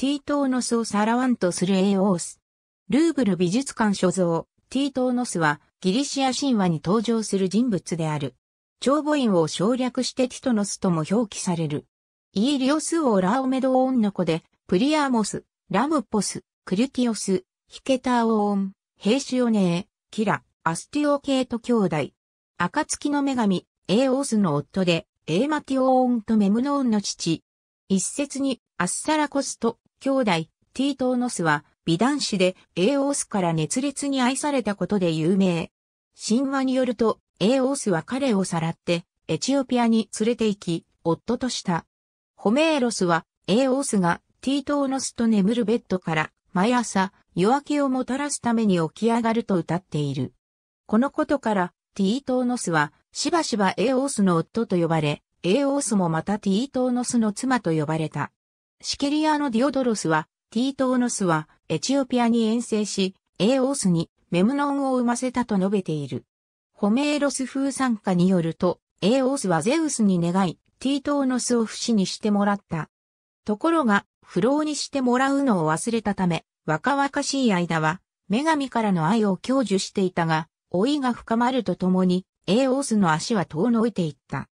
ティートーノスをさらわんとするエーオース。ルーブル美術館所蔵、ティートーノスはギリシア神話に登場する人物である。長母院を省略してティトノスとも表記される。イーリオス王ラオメドオンの子で、プリアーモス、ラムポス、クリュティオス、ヒケターオーン、ヘイシオネー、キラ、アスティオケート兄弟。暁の女神、エーオースの夫で、エーマティオーンとメムノーンの父。一説に、アッサラコスと兄弟、ティートーノスは美男子でエーオースから熱烈に愛されたことで有名。神話によると、エーオースは彼をさらってエチオピアに連れて行き、夫とした。ホメーロスはエーオースがティートーノスと眠るベッドから毎朝夜明けをもたらすために起き上がると歌っている。このことからティートーノスはしばしばエーオースの夫と呼ばれ、エーオースもまたティートーノスの妻と呼ばれた。シケリアのディオドロスは、ティートーノスは、エチオピアに遠征し、エーオースにメムノンを生ませたと述べている。ホメーロス風参加によると、エーオースはゼウスに願い、ティートーノスを不死にしてもらった。ところが、不老にしてもらうのを忘れたため、若々しい間は、女神からの愛を享受していたが、老いが深まるとともに、エーオースの足は遠のいていった。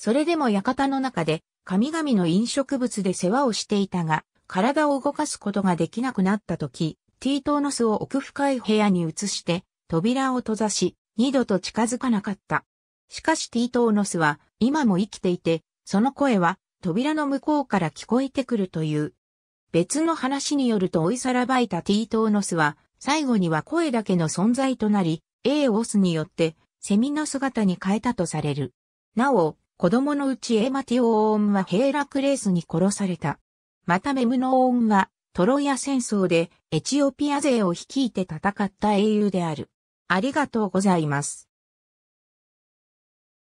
それでも館の中で神々の飲食物で世話をしていたが、体を動かすことができなくなった時、ティートーノスを奥深い部屋に移して、扉を閉ざし、二度と近づかなかった。しかしティートーノスは今も生きていて、その声は扉の向こうから聞こえてくるという。別の話によると追いさらばいたティートーノスは、最後には声だけの存在となり、エーオスによって、セミの姿に変えたとされる。なお、子供のうちエマティオーンはヘイラクレースに殺された。またメムノーンはトロイア戦争でエチオピア勢を率いて戦った英雄である。ありがとうございます。